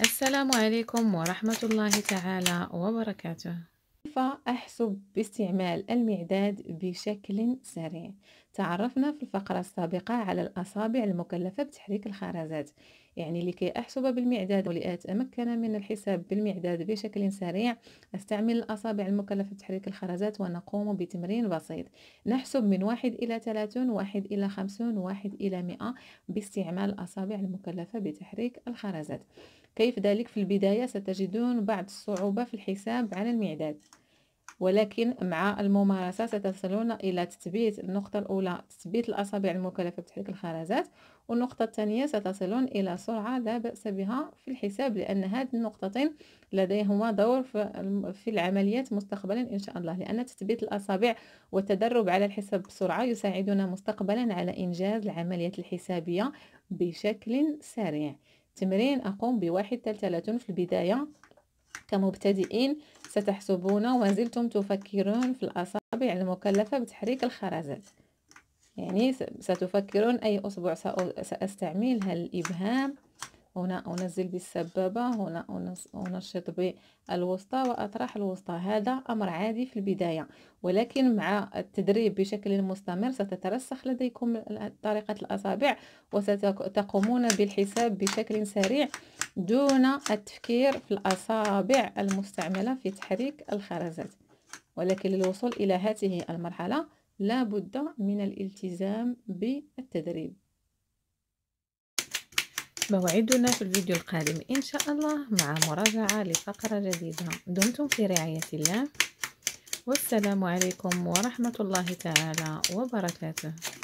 السلام عليكم ورحمة الله تعالى وبركاته كيف أحسب باستعمال المعداد بشكل سريع؟ تعرفنا في الفقرة السابقة على الأصابع المكلفة بتحريك الخرزات يعني لكي أحسب بالمعداد ولأتمكن من الحساب بالمعداد بشكل سريع أستعمل الأصابع المكلفة بتحريك الخرزات ونقوم بتمرين بسيط نحسب من واحد إلى ثلاثون واحد إلى خمسون واحد إلى مئة باستعمال الأصابع المكلفة بتحريك الخرزات كيف ذلك في البداية ستجدون بعض الصعوبة في الحساب على المعداد ولكن مع الممارسة ستصلون إلى تثبيت النقطة الأولى تثبيت الأصابع المكلفة بتحريك الخرزات والنقطة الثانية ستصلون إلى سرعة لا بأس بها في الحساب لأن هذه النقطتين لديهما دور في العمليات مستقبلا إن شاء الله لأن تثبيت الأصابع والتدرب على الحساب بسرعة يساعدنا مستقبلا على إنجاز العمليات الحسابية بشكل سريع تمرين أقوم بواحد تلتلة في البداية كمبتدئين ستحسبون وما زلتم تفكرون في الأصابع المكلفة بتحريك الخرزات يعني ستفكرون أي أصبع سأستعمل هل الإبهام هنا أنزل بالسبابة هنا أنشط بالوسطى وأطرح الوسطى هذا أمر عادي في البداية ولكن مع التدريب بشكل مستمر ستترسخ لديكم طريقة الأصابع وستقومون بالحساب بشكل سريع دون التفكير في الأصابع المستعملة في تحريك الخرزات ولكن للوصول إلى هذه المرحلة لا بد من الالتزام بالتدريب موعدنا في الفيديو القادم إن شاء الله مع مراجعة لفقرة جديدة دمتم في رعاية الله والسلام عليكم ورحمة الله تعالى وبركاته